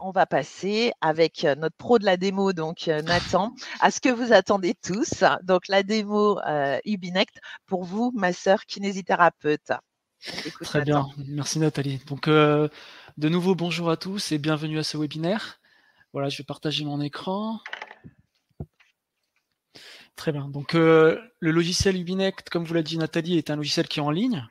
on va passer avec euh, notre pro de la démo, donc euh, Nathan, à ce que vous attendez tous. Donc la démo euh, Ubinect pour vous, ma sœur kinésithérapeute. Très bien, merci Nathalie. Donc de nouveau bonjour à tous et bienvenue à ce webinaire. Voilà, je vais partager mon écran. Très bien. Donc euh, le logiciel Ubinect, comme vous l'a dit Nathalie, est un logiciel qui est en ligne,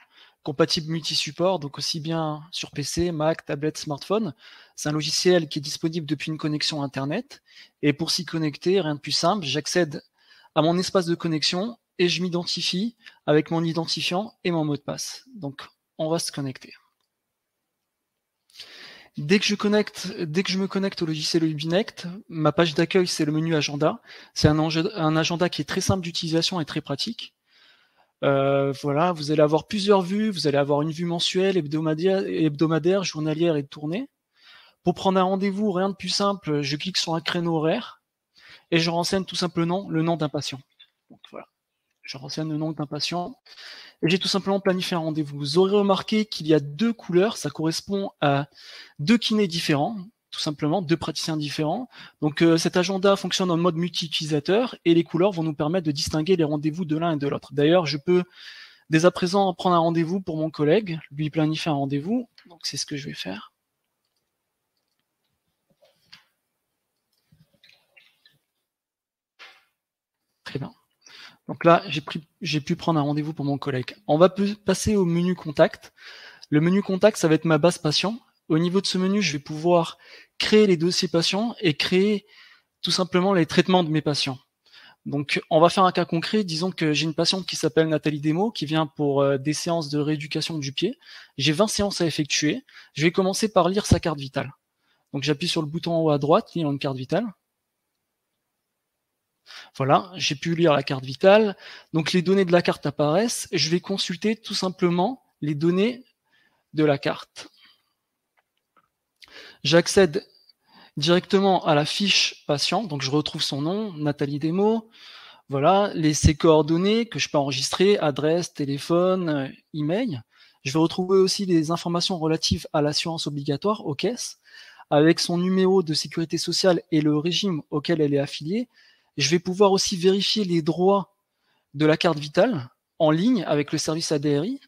compatible multi-support, donc aussi bien sur PC, Mac, tablette, smartphone. C'est un logiciel qui est disponible depuis une connexion Internet. Et pour s'y connecter, rien de plus simple, j'accède à mon espace de connexion et je m'identifie avec mon identifiant et mon mot de passe. Donc on va se connecter. Dès que je connecte, dès que je me connecte au logiciel Ubinect, ma page d'accueil c'est le menu agenda. C'est un, agenda qui est très simple d'utilisation et très pratique. Euh, voilà, vous allez avoir plusieurs vues, vous allez avoir une vue mensuelle, hebdomadaire, hebdomadaire journalière et tournée. Pour prendre un rendez-vous, rien de plus simple, je clique sur un créneau horaire et je renseigne tout simplement le nom d'un patient. Donc voilà, je renseigne le nom d'un patient j'ai tout simplement planifié un rendez-vous. Vous aurez remarqué qu'il y a deux couleurs, ça correspond à deux kinés différents, tout simplement, deux praticiens différents. Donc euh, cet agenda fonctionne en mode multi-utilisateur et les couleurs vont nous permettre de distinguer les rendez-vous de l'un et de l'autre. D'ailleurs, je peux dès à présent prendre un rendez-vous pour mon collègue, lui planifier un rendez-vous. Donc c'est ce que je vais faire. Très bien. Donc là, j'ai pu prendre un rendez-vous pour mon collègue. On va passer au menu contact. Le menu contact, ça va être ma base patient. Au niveau de ce menu, je vais pouvoir créer les dossiers patients et créer tout simplement les traitements de mes patients. Donc, on va faire un cas concret. Disons que j'ai une patiente qui s'appelle Nathalie Demo, qui vient pour euh, des séances de rééducation du pied. J'ai 20 séances à effectuer. Je vais commencer par lire sa carte vitale. Donc, j'appuie sur le bouton en haut à droite, lire une carte vitale. Voilà, j'ai pu lire la carte vitale. Donc les données de la carte apparaissent. Je vais consulter tout simplement les données de la carte. J'accède directement à la fiche patient. Donc je retrouve son nom, Nathalie Demo. Voilà, les, ses coordonnées que je peux enregistrer, adresse, téléphone, euh, email. Je vais retrouver aussi des informations relatives à l'assurance obligatoire aux caisses, avec son numéro de sécurité sociale et le régime auquel elle est affiliée, je vais pouvoir aussi vérifier les droits de la carte vitale en ligne avec le service ADRI.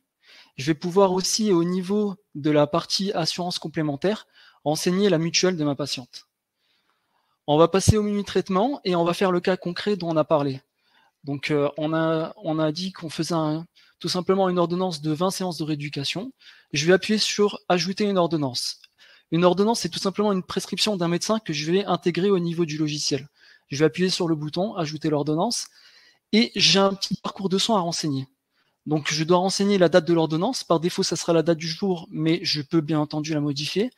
Je vais pouvoir aussi, au niveau de la partie assurance complémentaire, renseigner la mutuelle de ma patiente. On va passer au mini traitement et on va faire le cas concret dont on a parlé. Donc, euh, on, a, on a dit qu'on faisait tout simplement une ordonnance de 20 séances de rééducation. Je vais appuyer sur Ajouter une ordonnance. Une ordonnance, c'est tout simplement une prescription d'un médecin que je vais intégrer au niveau du logiciel je vais appuyer sur le bouton ajouter l'ordonnance et j'ai un petit parcours de soins à renseigner. Donc je dois renseigner la date de l'ordonnance. Par défaut, ça sera la date du jour, mais je peux bien entendu la modifier.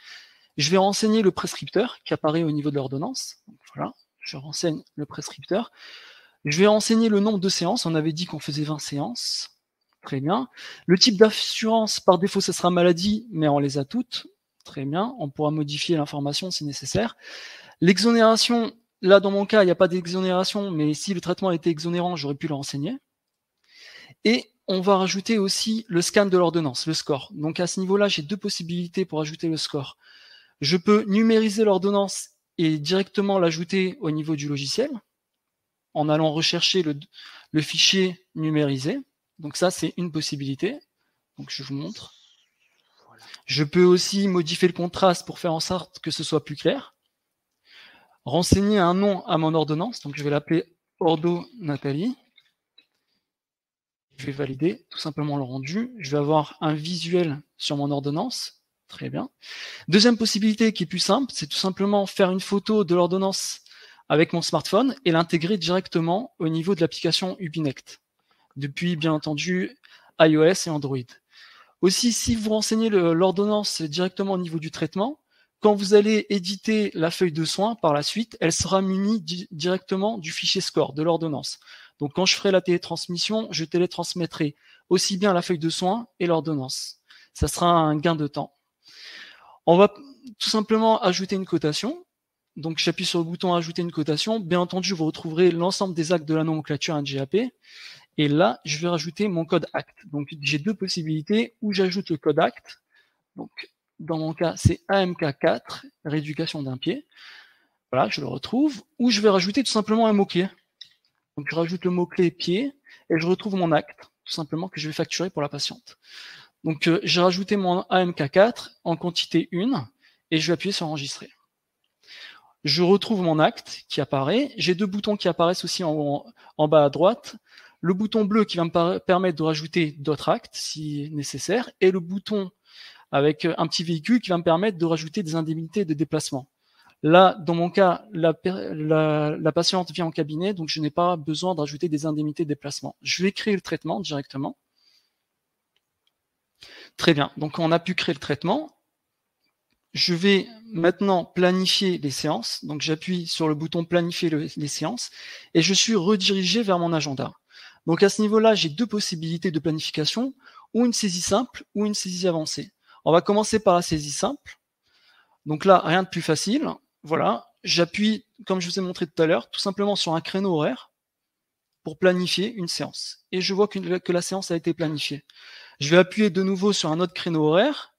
Je vais renseigner le prescripteur qui apparaît au niveau de l'ordonnance. Voilà, je renseigne le prescripteur. Je vais renseigner le nombre de séances. On avait dit qu'on faisait 20 séances. Très bien. Le type d'assurance, par défaut, ça sera maladie, mais on les a toutes. Très bien. On pourra modifier l'information si nécessaire. L'exonération, Là, dans mon cas, il n'y a pas d'exonération, mais si le traitement était exonérant, j'aurais pu le renseigner. Et on va rajouter aussi le scan de l'ordonnance, le score. Donc à ce niveau-là, j'ai deux possibilités pour ajouter le score. Je peux numériser l'ordonnance et directement l'ajouter au niveau du logiciel en allant rechercher le, le fichier numérisé. Donc ça, c'est une possibilité. Donc je vous montre. Je peux aussi modifier le contraste pour faire en sorte que ce soit plus clair renseigner un nom à mon ordonnance. Donc, je vais l'appeler Ordo Nathalie. Je vais valider tout simplement le rendu. Je vais avoir un visuel sur mon ordonnance. Très bien. Deuxième possibilité qui est plus simple, c'est tout simplement faire une photo de l'ordonnance avec mon smartphone et l'intégrer directement au niveau de l'application Ubinect. Depuis, bien entendu, iOS et Android. Aussi, si vous renseignez l'ordonnance directement au niveau du traitement, quand vous allez éditer la feuille de soins par la suite, elle sera munie directement du fichier score de l'ordonnance. Donc quand je ferai la télétransmission, je télétransmettrai aussi bien la feuille de soins et l'ordonnance. Ça sera un gain de temps. On va tout simplement ajouter une cotation. Donc j'appuie sur le bouton ajouter une cotation. Bien entendu, vous retrouverez l'ensemble des actes de la nomenclature NGAP. Et là, je vais rajouter mon code acte. Donc j'ai deux possibilités où j'ajoute le code acte. Donc dans mon cas, c'est AMK4, rééducation d'un pied. Voilà, je le retrouve. Ou je vais rajouter tout simplement un mot-clé. Donc je rajoute le mot-clé pied et je retrouve mon acte, tout simplement, que je vais facturer pour la patiente. Donc euh, j'ai rajouté mon AMK4 en quantité 1 et je vais appuyer sur enregistrer. Je retrouve mon acte qui apparaît. J'ai deux boutons qui apparaissent aussi en, bas à droite. Le bouton bleu qui va me permettre de rajouter d'autres actes si nécessaire et le bouton avec euh, un petit véhicule qui va me permettre de rajouter des indemnités de déplacement. Là, dans mon cas, la, la, patiente vient en cabinet, donc je n'ai pas besoin d'ajouter des indemnités de déplacement. Je vais créer le traitement directement. Très bien, donc on a pu créer le traitement. Je vais maintenant planifier les séances. Donc j'appuie sur le bouton planifier les séances et je suis redirigé vers mon agenda. Donc à ce niveau-là, j'ai deux possibilités de planification, ou une saisie simple ou une saisie avancée. On va commencer par la saisie simple. Donc là, rien de plus facile. Voilà, j'appuie, comme je vous ai montré tout à l'heure, tout simplement sur un créneau horaire pour planifier une séance. Et je vois que, la séance a été planifiée. Je vais appuyer de nouveau sur un autre créneau horaire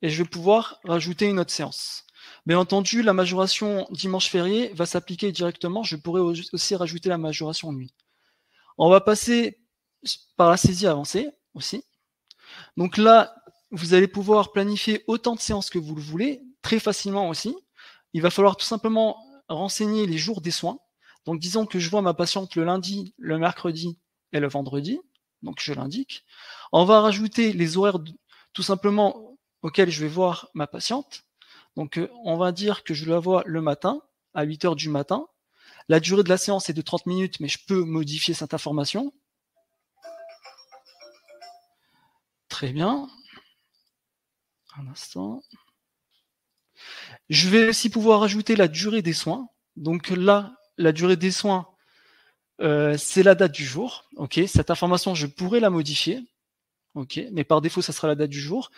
et je vais pouvoir rajouter une autre séance. Bien entendu, la majoration dimanche férié va s'appliquer directement. Je pourrais aussi rajouter la majoration nuit. On va passer par la saisie avancée aussi. Donc là, vous allez pouvoir planifier autant de séances que vous le voulez, très facilement aussi. Il va falloir tout simplement renseigner les jours des soins. Donc, disons que je vois ma patiente le lundi, le mercredi et le vendredi. Donc, je l'indique. On va rajouter les horaires tout simplement auxquels je vais voir ma patiente. Donc, euh, on va dire que je la vois le matin à 8 heures du matin. La durée de la séance est de 30 minutes, mais je peux modifier cette information. Très bien. Un instant. Je vais aussi pouvoir ajouter la durée des soins. Donc là, la durée des soins, euh, c'est la date du jour. Ok, cette information, je pourrais la modifier. Ok, mais par défaut, ça sera la date du jour.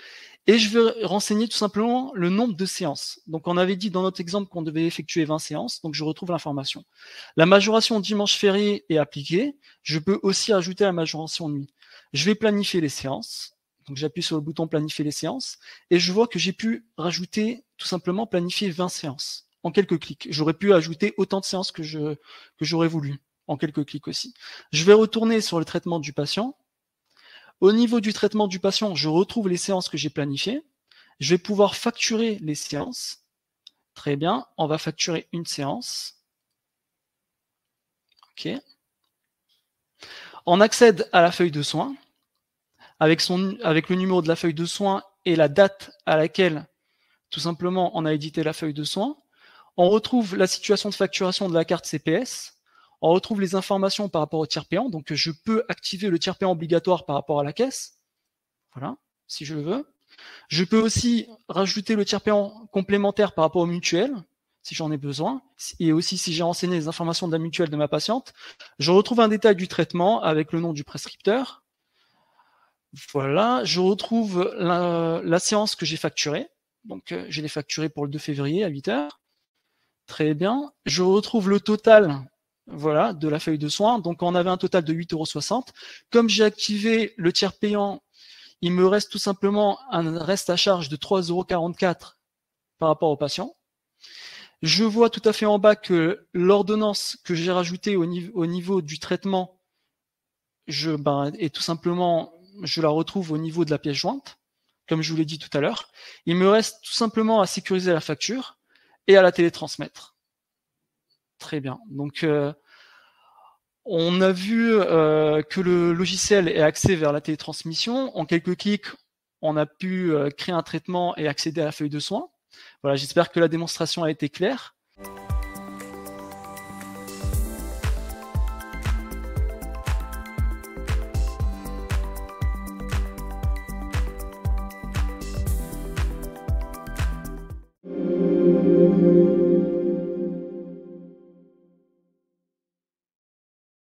Et je vais renseigner tout simplement le nombre de séances. Donc, on avait dit dans notre exemple qu'on devait effectuer 20 séances, donc je retrouve l'information. La majoration dimanche férié est appliquée. Je peux aussi ajouter la majoration nuit. Je vais planifier les séances. Donc j'appuie sur le bouton planifier les séances et je vois que j'ai pu rajouter tout simplement planifier 20 séances en quelques clics. J'aurais pu ajouter autant de séances que je que j'aurais voulu en quelques clics aussi. Je vais retourner sur le traitement du patient. Au niveau du traitement du patient, je retrouve les séances que j'ai planifiées. Je vais pouvoir facturer les séances. Très bien, on va facturer une séance. OK. On accède à la feuille de soins avec, son, avec le numéro de la feuille de soins et la date à laquelle, tout simplement, on a édité la feuille de soins. On retrouve la situation de facturation de la carte CPS. On retrouve les informations par rapport au tiers payant. Donc, je peux activer le tiers payant obligatoire par rapport à la caisse. Voilà, si je le veux. Je peux aussi rajouter le tiers payant complémentaire par rapport au mutuel si j'en ai besoin, et aussi si j'ai renseigné les informations de la mutuelle de ma patiente. Je retrouve un détail du traitement avec le nom du prescripteur, voilà, je retrouve la, séance que j'ai facturée. Donc, euh, je l'ai facturée pour le 2 février à 8 heures. Très bien. Je retrouve le total voilà, de la feuille de soins. Donc, on avait un total de 8,60 euros. Comme j'ai activé le tiers payant, il me reste tout simplement un reste à charge de 3,44 euros par rapport au patient. Je vois tout à fait en bas que l'ordonnance que j'ai rajoutée au niveau, du traitement je, ben, est tout simplement je la retrouve au niveau de la pièce jointe, comme je vous l'ai dit tout à l'heure. Il me reste tout simplement à sécuriser la facture et à la télétransmettre. Très bien. Donc, euh, on a vu euh, que le logiciel est axé vers la télétransmission. En quelques clics, on a pu euh, créer un traitement et accéder à la feuille de soins. Voilà, j'espère que la démonstration a été claire.